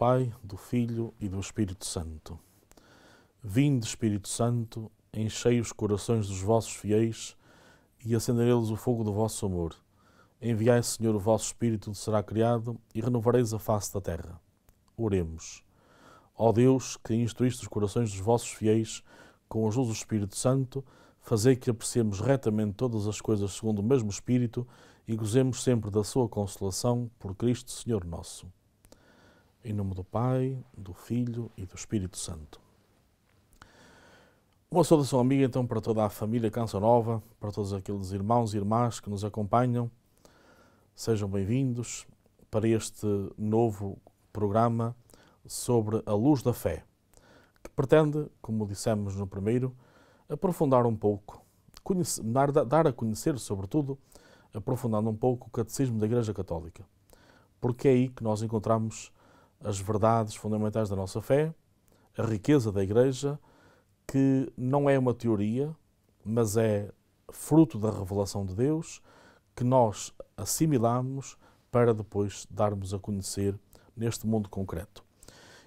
Pai, do Filho e do Espírito Santo. Vinde, Espírito Santo, enchei os corações dos vossos fiéis e acenderei-lhes o fogo do vosso amor. Enviai, Senhor, o vosso Espírito, será criado e renovareis a face da terra. Oremos. Ó Deus, que instruíste os corações dos vossos fiéis com a luz do Espírito Santo, fazei que apreciemos retamente todas as coisas segundo o mesmo Espírito e gozemos sempre da sua consolação por Cristo, Senhor nosso. Em nome do Pai, do Filho e do Espírito Santo. Uma saudação amiga então para toda a família Canção Nova, para todos aqueles irmãos e irmãs que nos acompanham. Sejam bem-vindos para este novo programa sobre a luz da fé, que pretende, como dissemos no primeiro, aprofundar um pouco, conhecer, dar a conhecer, sobretudo, aprofundando um pouco o Catecismo da Igreja Católica, porque é aí que nós encontramos as verdades fundamentais da nossa fé, a riqueza da Igreja, que não é uma teoria, mas é fruto da revelação de Deus, que nós assimilamos para depois darmos a conhecer neste mundo concreto.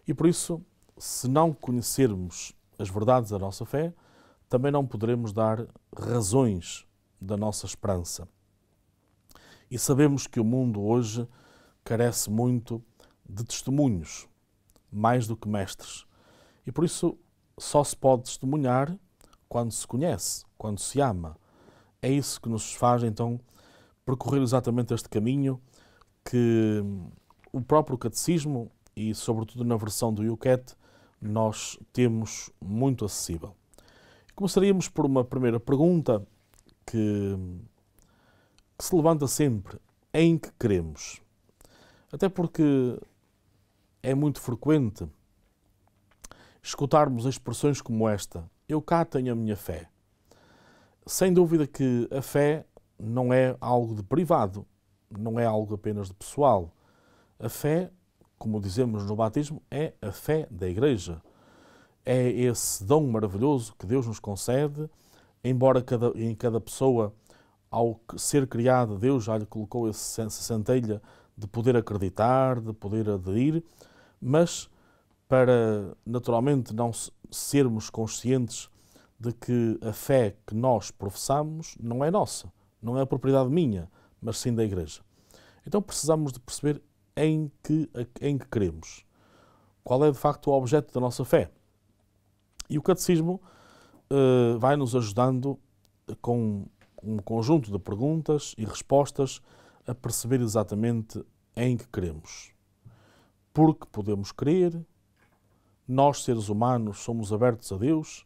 E por isso, se não conhecermos as verdades da nossa fé, também não poderemos dar razões da nossa esperança. E sabemos que o mundo hoje carece muito de testemunhos, mais do que mestres. E por isso só se pode testemunhar quando se conhece, quando se ama. É isso que nos faz então percorrer exatamente este caminho que o próprio catecismo e sobretudo na versão do UCAT nós temos muito acessível. Começaríamos por uma primeira pergunta que, que se levanta sempre: em que queremos? Até porque é muito frequente escutarmos expressões como esta: Eu cá tenho a minha fé. Sem dúvida que a fé não é algo de privado, não é algo apenas de pessoal. A fé, como dizemos no batismo, é a fé da Igreja. É esse dom maravilhoso que Deus nos concede, embora cada, em cada pessoa, ao ser criada, Deus já lhe colocou essa centelha de poder acreditar, de poder aderir mas para naturalmente não sermos conscientes de que a fé que nós professamos não é nossa, não é a propriedade minha, mas sim da Igreja. Então precisamos de perceber em que, em que queremos, qual é de facto o objeto da nossa fé. E o Catecismo eh, vai nos ajudando com um conjunto de perguntas e respostas a perceber exatamente em que queremos porque podemos crer, nós, seres humanos, somos abertos a Deus,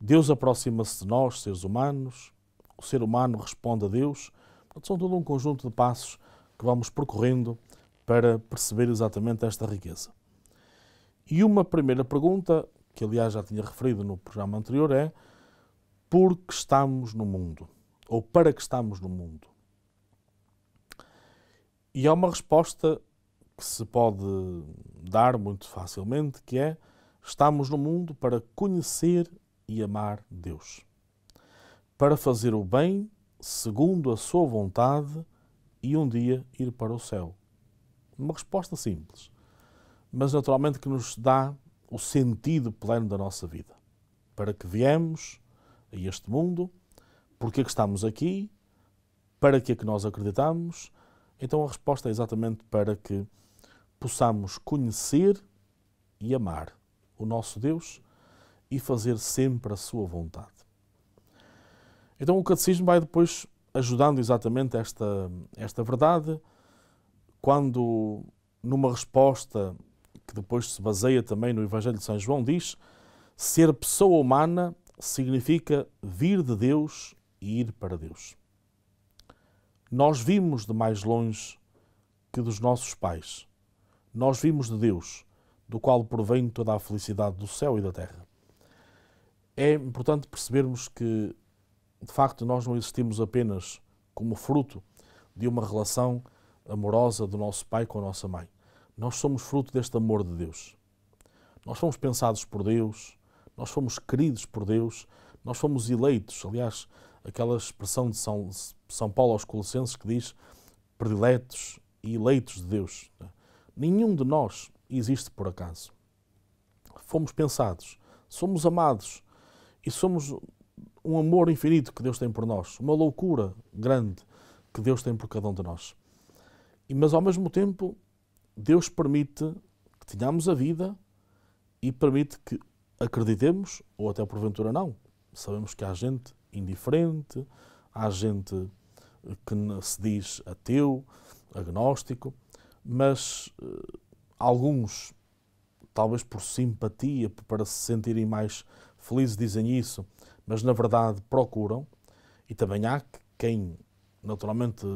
Deus aproxima-se de nós, seres humanos, o ser humano responde a Deus. Portanto, são todo um conjunto de passos que vamos percorrendo para perceber exatamente esta riqueza. E uma primeira pergunta, que aliás já tinha referido no programa anterior, é: por que estamos no mundo? Ou para que estamos no mundo? E há uma resposta que se pode dar muito facilmente, que é estamos no mundo para conhecer e amar Deus, para fazer o bem segundo a sua vontade e um dia ir para o céu. Uma resposta simples, mas naturalmente que nos dá o sentido pleno da nossa vida. Para que viemos a este mundo, porque é que estamos aqui, para que é que nós acreditamos. Então a resposta é exatamente para que possamos conhecer e amar o nosso Deus e fazer sempre a sua vontade. Então o Catecismo vai depois ajudando exatamente esta, esta verdade, quando numa resposta que depois se baseia também no Evangelho de São João diz ser pessoa humana significa vir de Deus e ir para Deus. Nós vimos de mais longe que dos nossos pais nós vimos de Deus, do qual provém toda a felicidade do céu e da terra. É importante percebermos que, de facto, nós não existimos apenas como fruto de uma relação amorosa do nosso pai com a nossa mãe. Nós somos fruto deste amor de Deus. Nós fomos pensados por Deus, nós fomos queridos por Deus, nós fomos eleitos. Aliás, aquela expressão de São, São Paulo aos Colossenses que diz prediletos e eleitos de Deus. Né? Nenhum de nós existe por acaso. Fomos pensados, somos amados e somos um amor infinito que Deus tem por nós, uma loucura grande que Deus tem por cada um de nós. Mas ao mesmo tempo, Deus permite que tenhamos a vida e permite que acreditemos, ou até porventura não. Sabemos que há gente indiferente, há gente que se diz ateu, agnóstico, mas uh, alguns, talvez por simpatia, para se sentirem mais felizes, dizem isso, mas na verdade procuram. E também há quem, naturalmente,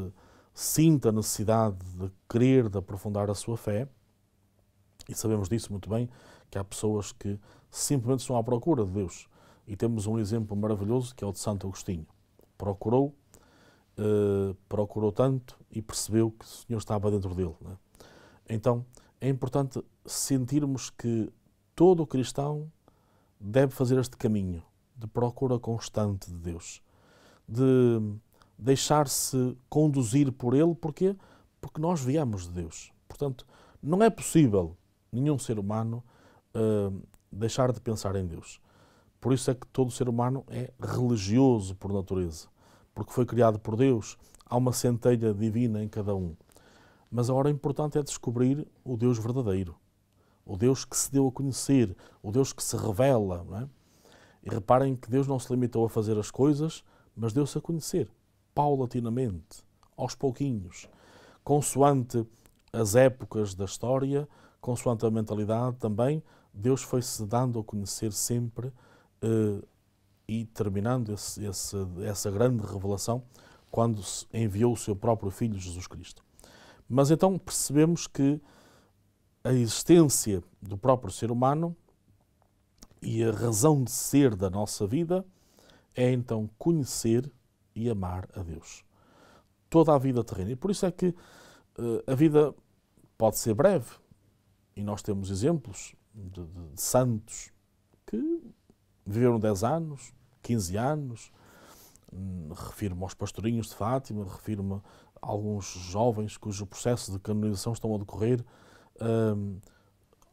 sinta a necessidade de querer, de aprofundar a sua fé, e sabemos disso muito bem, que há pessoas que simplesmente estão à procura de Deus. E temos um exemplo maravilhoso que é o de Santo Agostinho. Procurou uh, procurou tanto e percebeu que o Senhor estava dentro dele. Né? Então, é importante sentirmos que todo cristão deve fazer este caminho de procura constante de Deus, de deixar-se conduzir por Ele, porque Porque nós viemos de Deus. Portanto, não é possível nenhum ser humano uh, deixar de pensar em Deus. Por isso é que todo ser humano é religioso por natureza porque foi criado por Deus, há uma centelha divina em cada um. Mas a hora importante é descobrir o Deus verdadeiro, o Deus que se deu a conhecer, o Deus que se revela. Não é? E reparem que Deus não se limitou a fazer as coisas, mas deu-se a conhecer, paulatinamente, aos pouquinhos, consoante as épocas da história, consoante a mentalidade também, Deus foi se dando a conhecer sempre eh, e terminando esse, esse, essa grande revelação quando enviou o seu próprio Filho Jesus Cristo. Mas então percebemos que a existência do próprio ser humano e a razão de ser da nossa vida é então conhecer e amar a Deus. Toda a vida terrena. E por isso é que uh, a vida pode ser breve, e nós temos exemplos de, de, de santos que viveram 10 anos, 15 anos. Hum, refiro-me aos pastorinhos de Fátima, refiro-me a alguns jovens cujo processo de canonização estão a decorrer, um,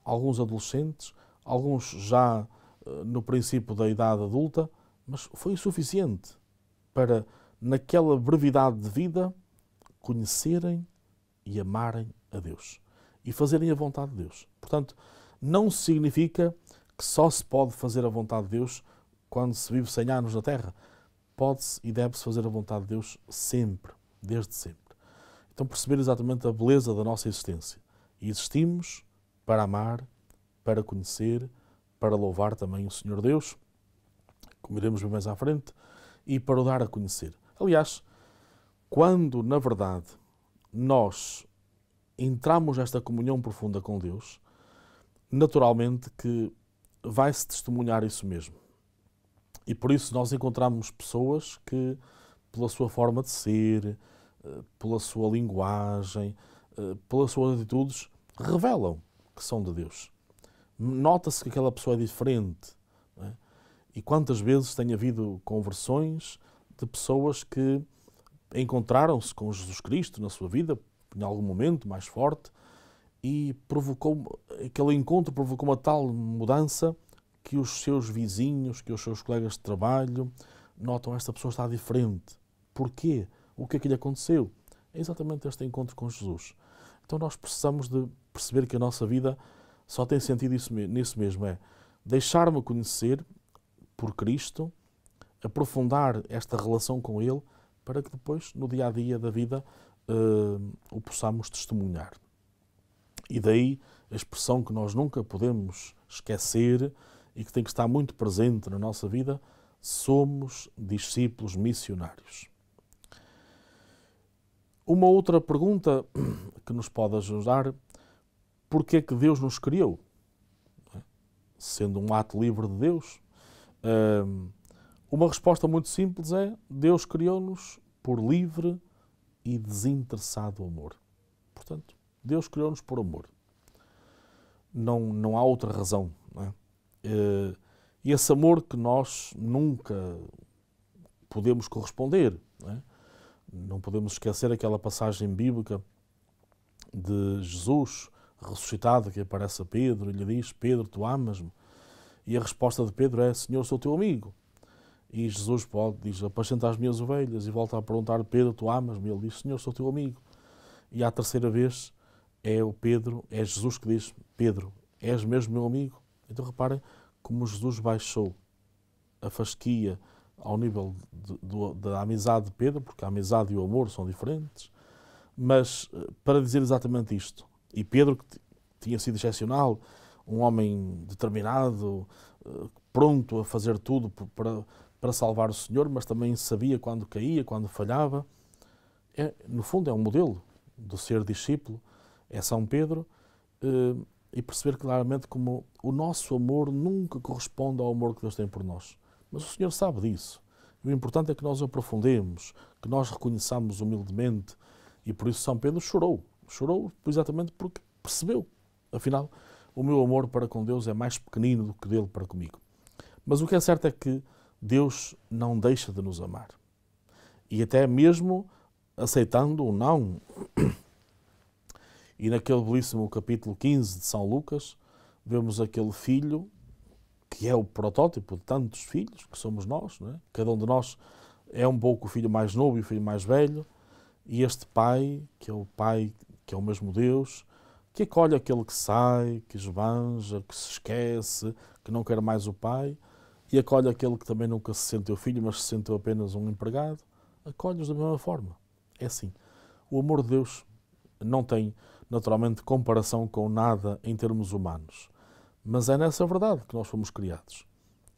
alguns adolescentes, alguns já eh, no princípio da idade adulta, mas foi suficiente para, naquela brevidade de vida, conhecerem e amarem a Deus e fazerem a vontade de Deus. Portanto, não significa que só se pode fazer a vontade de Deus quando se vive 100 anos na Terra, pode-se e deve-se fazer a vontade de Deus sempre, desde sempre. Então, perceber exatamente a beleza da nossa existência. E existimos para amar, para conhecer, para louvar também o Senhor Deus, como iremos ver mais à frente, e para o dar a conhecer. Aliás, quando, na verdade, nós entramos nesta comunhão profunda com Deus, naturalmente que vai-se testemunhar isso mesmo. E por isso nós encontramos pessoas que, pela sua forma de ser, eh, pela sua linguagem, eh, pelas suas atitudes, revelam que são de Deus. Nota-se que aquela pessoa é diferente. É? E quantas vezes tem havido conversões de pessoas que encontraram-se com Jesus Cristo na sua vida, em algum momento mais forte, e provocou aquele encontro provocou uma tal mudança que os seus vizinhos, que os seus colegas de trabalho notam esta pessoa está diferente. Porquê? O que é que lhe aconteceu? É exatamente este encontro com Jesus. Então nós precisamos de perceber que a nossa vida só tem sentido isso, nisso mesmo, é deixar-me conhecer por Cristo, aprofundar esta relação com Ele, para que depois, no dia a dia da vida, uh, o possamos testemunhar. E daí a expressão que nós nunca podemos esquecer e que tem que estar muito presente na nossa vida, somos discípulos missionários. Uma outra pergunta que nos pode ajudar, porquê é que Deus nos criou? Sendo um ato livre de Deus? Ehm, uma resposta muito simples é, Deus criou-nos por livre e desinteressado amor. Portanto, Deus criou-nos por amor. Não, não há outra razão. Não é? Eh, e esse amor que nós nunca podemos corresponder. Não, é? não podemos esquecer aquela passagem bíblica de Jesus ressuscitado que aparece a Pedro e lhe diz: Pedro, tu amas-me? E a resposta de Pedro é: Senhor, sou teu amigo. E Jesus pode, diz: Apacenta as minhas ovelhas. E volta a perguntar: Pedro, tu amas-me? Ele diz: Senhor, sou teu amigo. E à terceira vez é o Pedro, é Jesus que diz: Pedro, és mesmo meu amigo? Então reparem como Jesus baixou a fasquia ao nível de, de, da amizade de Pedro, porque a amizade e o amor são diferentes, mas eh, para dizer exatamente isto. E Pedro, que tinha sido excepcional, um homem determinado, eh, pronto a fazer tudo para, para salvar o Senhor, mas também sabia quando caía, quando falhava. É, no fundo, é um modelo do ser discípulo, é São Pedro. Eh, e perceber claramente como o nosso amor nunca corresponde ao amor que Deus tem por nós. Mas o Senhor sabe disso. O importante é que nós aprofundemos, que nós reconheçamos humildemente. E por isso São Pedro chorou. Chorou exatamente porque percebeu. Afinal, o meu amor para com Deus é mais pequenino do que dele para comigo. Mas o que é certo é que Deus não deixa de nos amar. E até mesmo aceitando ou não e naquele belíssimo capítulo 15 de São Lucas, vemos aquele filho que é o protótipo de tantos filhos que somos nós, é? cada um de nós é um pouco o filho mais novo e o filho mais velho, e este pai, que é o pai que é o mesmo Deus, que acolhe aquele que sai, que esbanja, que se esquece, que não quer mais o pai, e acolhe aquele que também nunca se sentiu filho, mas se sentiu apenas um empregado, acolhe-os da mesma forma. É assim. O amor de Deus não tem naturalmente comparação com nada em termos humanos. Mas é nessa verdade que nós fomos criados.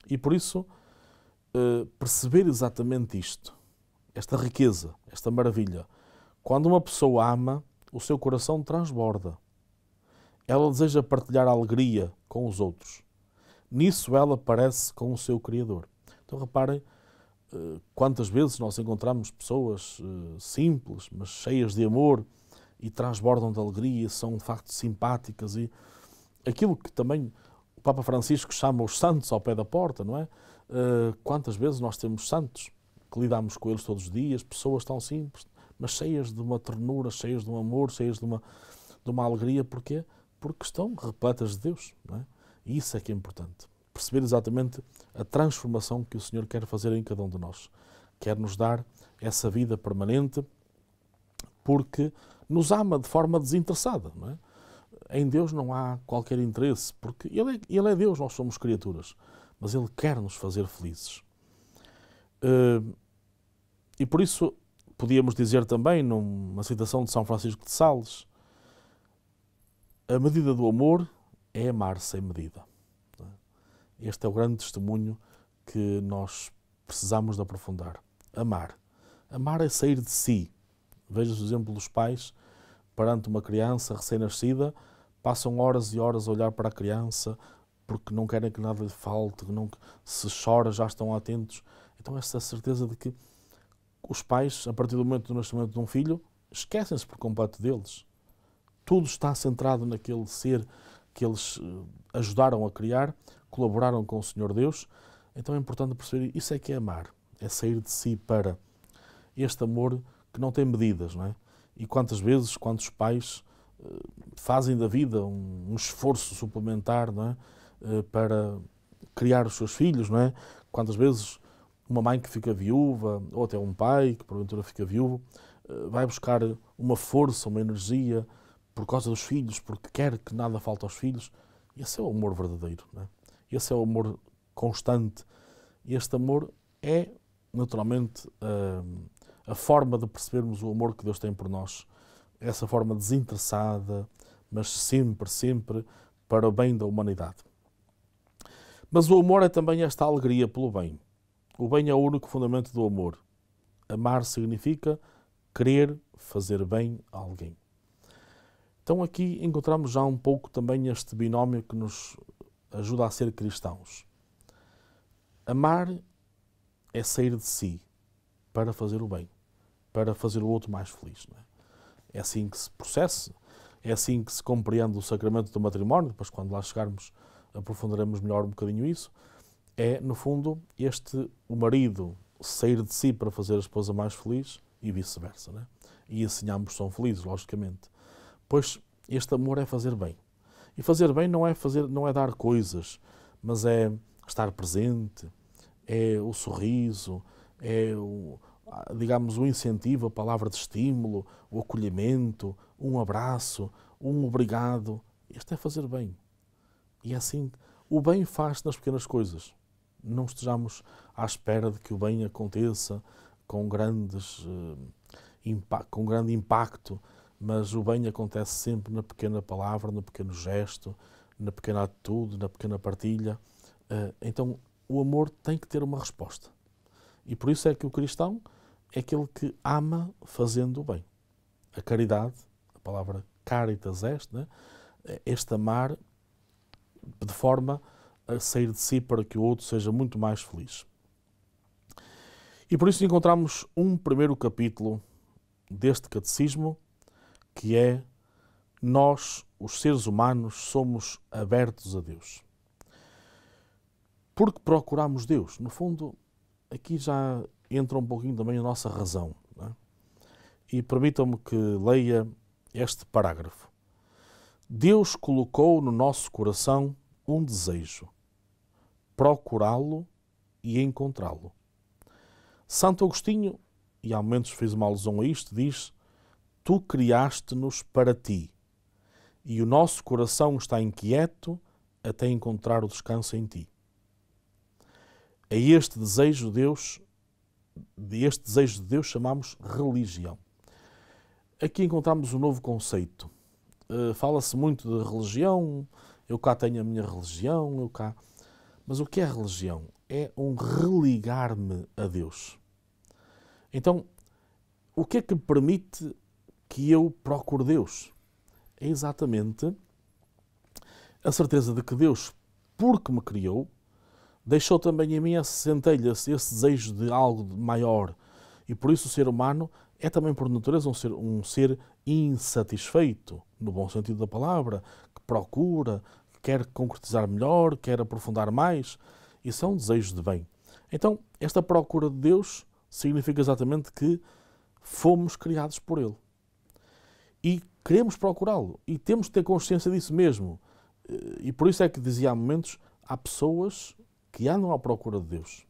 E por isso, eh, perceber exatamente isto, esta riqueza, esta maravilha, quando uma pessoa ama, o seu coração transborda. Ela deseja partilhar a alegria com os outros. Nisso ela parece com o seu Criador. Então reparem eh, quantas vezes nós encontramos pessoas eh, simples, mas cheias de amor, e transbordam de alegria, são de facto simpáticas e aquilo que também o Papa Francisco chama os santos ao pé da porta, não é? Uh, quantas vezes nós temos santos que lidamos com eles todos os dias, pessoas tão simples, mas cheias de uma ternura, cheias de um amor, cheias de uma, de uma alegria, porquê? Porque estão repletas de Deus, não é? E isso é que é importante. Perceber exatamente a transformação que o Senhor quer fazer em cada um de nós. Quer nos dar essa vida permanente, porque nos ama de forma desinteressada. Não é? Em Deus não há qualquer interesse, porque ele é, ele é Deus, nós somos criaturas, mas Ele quer nos fazer felizes. Hum, e por isso podíamos dizer também, numa citação de São Francisco de Sales, a medida do amor é amar sem medida. É? Este é o grande testemunho que nós precisamos de aprofundar. Amar. Amar é sair de si. Veja o exemplo dos pais perante uma criança recém-nascida, passam horas e horas a olhar para a criança porque não querem que nada lhe falte, não, se chora já estão atentos. Então, essa certeza de que os pais, a partir do momento do nascimento de um filho, esquecem-se por completo deles. Tudo está centrado naquele ser que eles eh, ajudaram a criar, colaboraram com o Senhor Deus. Então é importante perceber isso é que é amar, é sair de si para este amor que não tem medidas, não é? E quantas vezes, quantos pais eh, fazem da vida um, um esforço suplementar não é? Eh, para criar os seus filhos, não é? Quantas vezes uma mãe que fica viúva, ou até um pai que porventura fica viúvo, eh, vai buscar uma força, uma energia por causa dos filhos, porque quer que nada falte aos filhos. Esse é o amor verdadeiro, não é? Esse é o amor constante. e Este amor é, naturalmente, a forma de percebermos o amor que Deus tem por nós, essa forma desinteressada, mas sempre, sempre para o bem da humanidade. Mas o amor é também esta alegria pelo bem. O bem é o único fundamento do amor. Amar significa querer fazer bem a alguém. Então aqui encontramos já um pouco também este binómio que nos ajuda a ser cristãos. Amar é sair de si para fazer o bem para fazer o outro mais feliz. É? é? assim que se processa, é assim que se compreende o sacramento do matrimónio, depois quando lá chegarmos aprofundaremos melhor um bocadinho isso. É, no fundo, este o marido sair de si para fazer a esposa mais feliz e vice-versa. é? E assim ambos são felizes, logicamente. Pois este amor é fazer bem. E fazer bem não é fazer, não é dar coisas, mas é estar presente, é o sorriso, é o, digamos, o incentivo, a palavra de estímulo, o acolhimento, um abraço, um obrigado. Isto é fazer bem. E é assim, o bem faz nas pequenas coisas. Não estejamos à espera de que o bem aconteça com, grandes, eh, com grande impacto, mas o bem acontece sempre na pequena palavra, no pequeno gesto, na pequena atitude, na pequena partilha. Eh, então, o amor tem que ter uma resposta. E por isso é que o cristão é aquele que ama fazendo o bem. A caridade, a palavra caritas este, né? É este amar de forma a sair de si para que o outro seja muito mais feliz. E por isso encontramos um primeiro capítulo deste catecismo que é nós, os seres humanos, somos abertos a Deus. Porque procuramos Deus. No fundo, aqui já entra um pouquinho também a nossa razão. É? E permitam-me que leia este parágrafo. Deus colocou no nosso coração um desejo: procurá-lo e encontrá-lo. Santo Agostinho, e há momentos fez uma alusão a isto, diz: Tu criaste-nos para ti, e o nosso coração está inquieto até encontrar o descanso em ti. A este desejo de Deus, de este desejo de Deus chamamos religião. Aqui encontramos um novo conceito. Eh, fala-se muito de religião, eu cá tenho a minha religião, eu cá. Mas o que é religião? É um religar-me a Deus. Então, o que é que permite que eu procure Deus? É exatamente a certeza de que Deus, porque me criou, deixou também em mim essa centelha, esse desejo de algo maior. E por isso o ser humano é também, por natureza, um ser, um ser insatisfeito, no bom sentido da palavra, que procura, quer concretizar melhor, quer aprofundar mais. Isso é um desejo de bem. Então, esta procura de Deus significa exatamente que fomos criados por Ele. E queremos procurá-lo. E temos de ter consciência disso mesmo. E por isso é que dizia há momentos, há pessoas que andam à procura de Deus.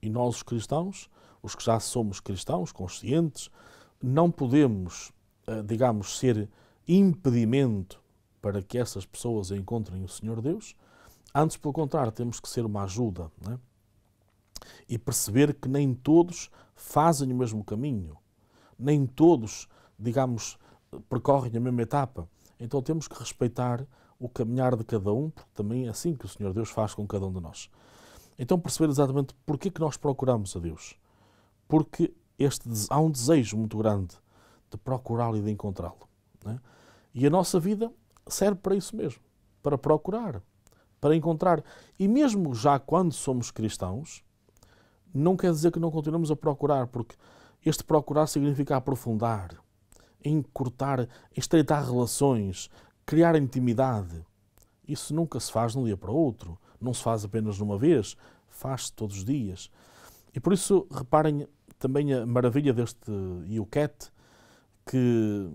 E nós, os cristãos, os que já somos cristãos, conscientes, não podemos, eh, digamos, ser impedimento para que essas pessoas encontrem o Senhor Deus. Antes, pelo contrário, temos que ser uma ajuda né? e perceber que nem todos fazem o mesmo caminho, nem todos, digamos, percorrem a mesma etapa. Então temos que respeitar o caminhar de cada um, porque também é assim que o Senhor Deus faz com cada um de nós. Então perceber exatamente porquê que nós procuramos a Deus. Porque este, há um desejo muito grande de procurá-lo e de encontrá-lo. Né? E a nossa vida serve para isso mesmo, para procurar, para encontrar. E mesmo já quando somos cristãos, não quer dizer que não continuamos a procurar, porque este procurar significa aprofundar, encurtar, estreitar relações, criar intimidade. Isso nunca se faz de um dia para o outro, não se faz apenas numa uma vez, faz-se todos os dias. E por isso, reparem também a maravilha deste Yucat, que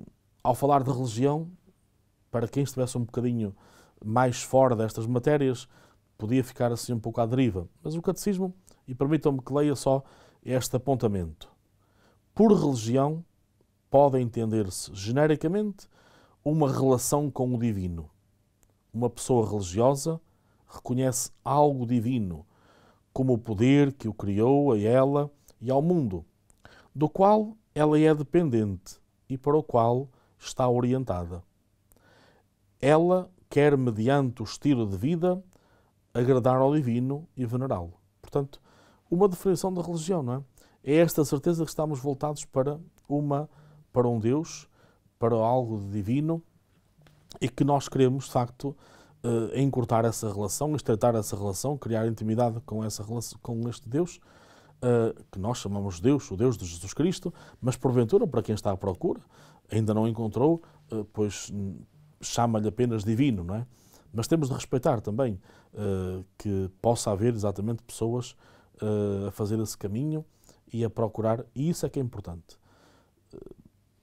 ao falar de religião, para quem estivesse um bocadinho mais fora destas matérias, podia ficar assim um pouco à deriva. Mas o catecismo, e permitam-me que leia só este apontamento. Por religião, pode entender-se genericamente uma relação com o divino. Uma pessoa religiosa reconhece algo divino, como o poder que o criou a ela e ao mundo, do qual ela é dependente e para o qual está orientada. Ela quer, mediante o estilo de vida, agradar ao divino e venerá-lo. Portanto, uma definição da religião, não é? É esta certeza que estamos voltados para uma para um Deus para algo divino e que nós queremos, de facto, eh, encurtar essa relação, estreitar essa relação, criar intimidade com, essa relação, com este Deus, eh, que nós chamamos Deus, o Deus de Jesus Cristo, mas porventura, para quem está à procura, ainda não encontrou, eh, pois hum, chama-lhe apenas divino, não é? Mas temos de respeitar também que possa haver exatamente pessoas a fazer esse caminho e a procurar, e isso é que é importante.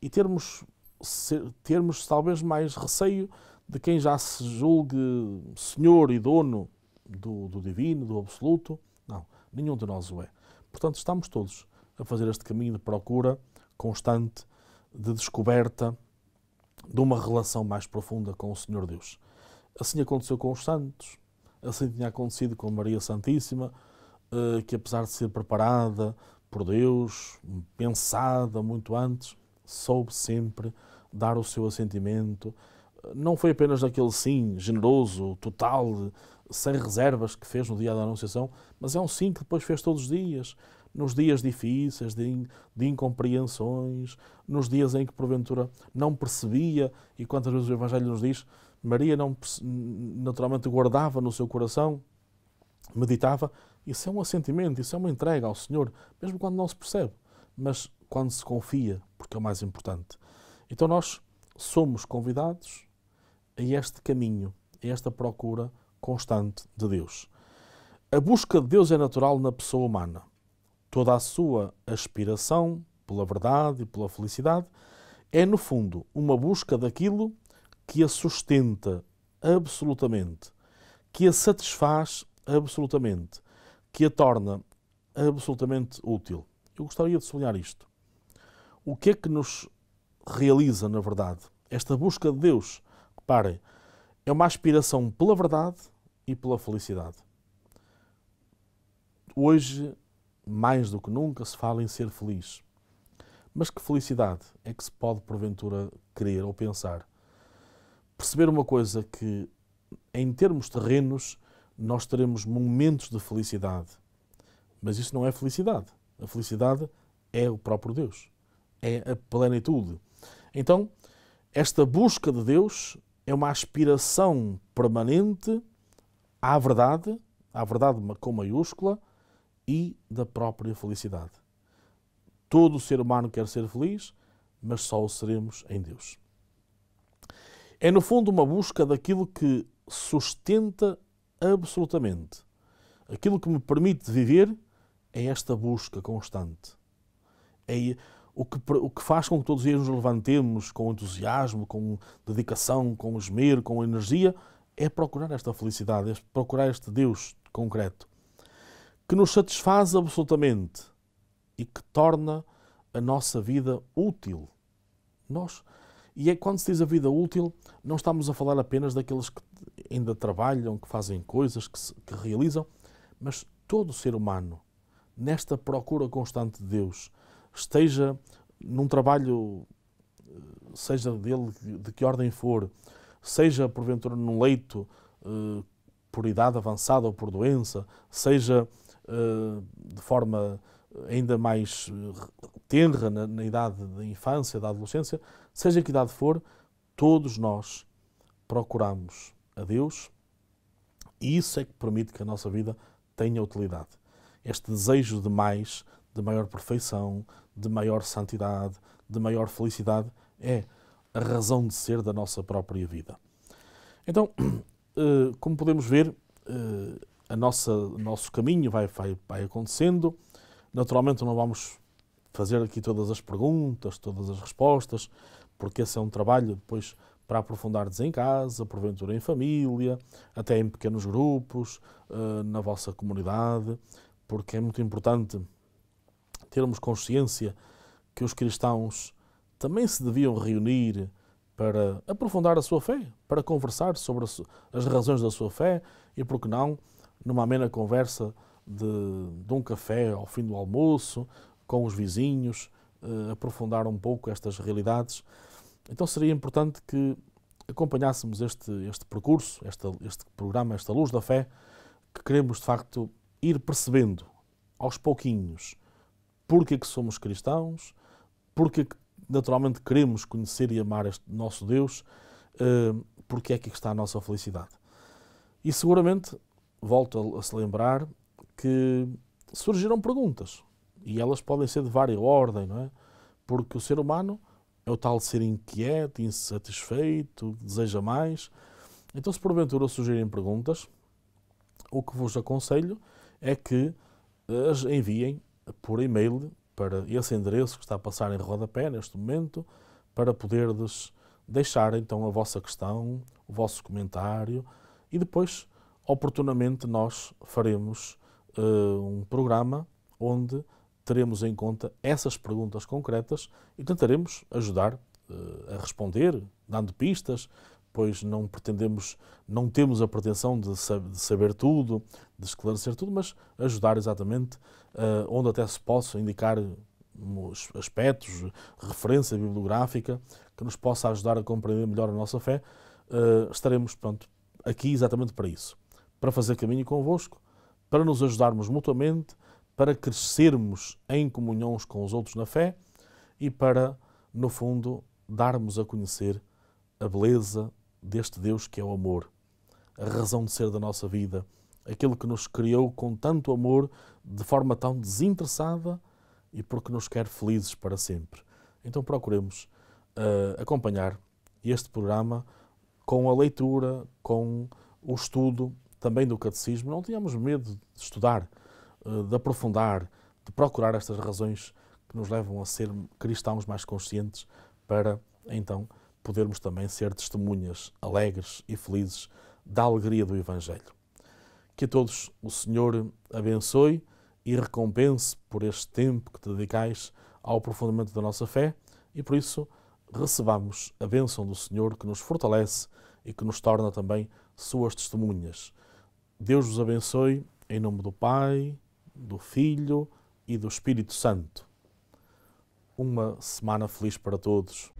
E termos ser, termos talvez mais receio de quem já se julgue senhor e dono do, do divino, do absoluto. Não, nenhum de nós o é. Portanto, estamos todos a fazer este caminho de procura constante, de descoberta de uma relação mais profunda com o Senhor Deus. Assim aconteceu com os santos, assim tinha acontecido com Maria Santíssima, eh, que apesar de ser preparada por Deus, pensada muito antes, soube sempre dar o seu assentimento. Não foi apenas aquele sim generoso, total, sem reservas que fez no dia da Anunciação, mas é um sim que depois fez todos os dias. Nos dias difíceis, de, in, de incompreensões, nos dias em que porventura não percebia, e quantas vezes o Evangelho nos diz, Maria não, naturalmente guardava no seu coração, meditava, isso é um assentimento, isso é uma entrega ao Senhor, mesmo quando não se percebe, mas quando se confia, porque é o mais importante. Então nós somos convidados a este caminho, a esta procura constante de Deus. A busca de Deus é natural na pessoa humana. Toda a sua aspiração pela verdade e pela felicidade é, no fundo, uma busca daquilo que a sustenta absolutamente, que a satisfaz absolutamente, que a torna absolutamente útil. Eu gostaria de sublinhar isto. O que é que nos realiza, na verdade. Esta busca de Deus, reparem, é uma aspiração pela verdade e pela felicidade. Hoje, mais do que nunca, se fala em ser feliz. Mas que felicidade é que se pode, porventura, querer ou pensar? Perceber uma coisa que, em termos terrenos, nós teremos momentos de felicidade. Mas isso não é felicidade. A felicidade é o próprio Deus, é a plenitude. Então, esta busca de Deus é uma aspiração permanente à verdade, à verdade com maiúscula, e da própria felicidade. Todo ser humano quer ser feliz, mas só o seremos em Deus. É, no fundo, uma busca daquilo que sustenta absolutamente. Aquilo que me permite viver é esta busca constante. É o que, o que faz com que todos os dias nos levantemos com entusiasmo, com dedicação, com esmero, com energia, é procurar esta felicidade, é procurar este Deus concreto, que nos satisfaz absolutamente e que torna a nossa vida útil. Nós, e é quando se diz a vida útil, não estamos a falar apenas daqueles que ainda trabalham, que fazem coisas, que, se, que realizam, mas todo ser humano, nesta procura constante de Deus, esteja num trabalho, seja dele de que ordem for, seja porventura num leito eh, por idade avançada ou por doença, seja eh, de forma eh, ainda mais tenra na, idade da infância, da adolescência, seja que idade for, todos nós procuramos a Deus e isso é que permite que a nossa vida tenha utilidade. Este desejo de mais, de maior perfeição, de maior santidade, de maior felicidade, é a razão de ser da nossa própria vida. Então, eh, como podemos ver, eh, a nossa nosso caminho vai, vai, vai acontecendo. Naturalmente, não vamos fazer aqui todas as perguntas, todas as respostas, porque esse é um trabalho depois para aprofundardes em casa, porventura em família, até em pequenos grupos, eh, na vossa comunidade, porque é muito importante termos consciência que os cristãos também se deviam reunir para aprofundar a sua fé, para conversar sobre as razões da sua fé e, por que não, numa amena conversa de, de um café ao fim do almoço, com os vizinhos, eh, aprofundar um pouco estas realidades. Então seria importante que acompanhássemos este, este percurso, este, este programa, esta luz da fé, que queremos de facto ir percebendo aos pouquinhos porque é que somos cristãos, porque é que naturalmente queremos conhecer e amar este nosso Deus, eh, porque é que está a nossa felicidade. E seguramente, volto a se lembrar, que surgiram perguntas, e elas podem ser de várias ordem, não é? Porque o ser humano é o tal ser inquieto, insatisfeito, deseja mais. Então, se porventura surgirem perguntas, o que vos aconselho é que as enviem por e-mail para esse endereço que está a passar em rodapé neste momento, para poderdes deixar então a vossa questão, o vosso comentário e depois, oportunamente, nós faremos uh, um programa onde teremos em conta essas perguntas concretas e tentaremos ajudar uh, a responder, dando pistas pois não pretendemos, não temos a pretensão de, de saber tudo, de esclarecer tudo, mas ajudar exatamente uh, onde até se possa indicar hum, aspectos, referência bibliográfica que nos possa ajudar a compreender melhor a nossa fé, uh, estaremos pronto, aqui exatamente para isso, para fazer caminho convosco, para nos ajudarmos mutuamente, para crescermos em comunhão com os outros na fé e para, no fundo, darmos a conhecer a beleza deste Deus que é o amor, a razão de ser da nossa vida, aquele que nos criou com tanto amor, de forma tão desinteressada e porque nos quer felizes para sempre. Então procuremos uh, acompanhar este programa com a leitura, com o estudo também do catecismo. Não tínhamos medo de estudar, uh, de aprofundar, de procurar estas razões que nos levam a ser cristãos mais conscientes para então podermos também ser testemunhas alegres e felizes da alegria do Evangelho. Que a todos o Senhor abençoe e recompense por este tempo que te dedicais ao aprofundamento da nossa fé e por isso recebamos a bênção do Senhor que nos fortalece e que nos torna também suas testemunhas. Deus vos abençoe em nome do Pai, do Filho e do Espírito Santo. Uma semana feliz para todos.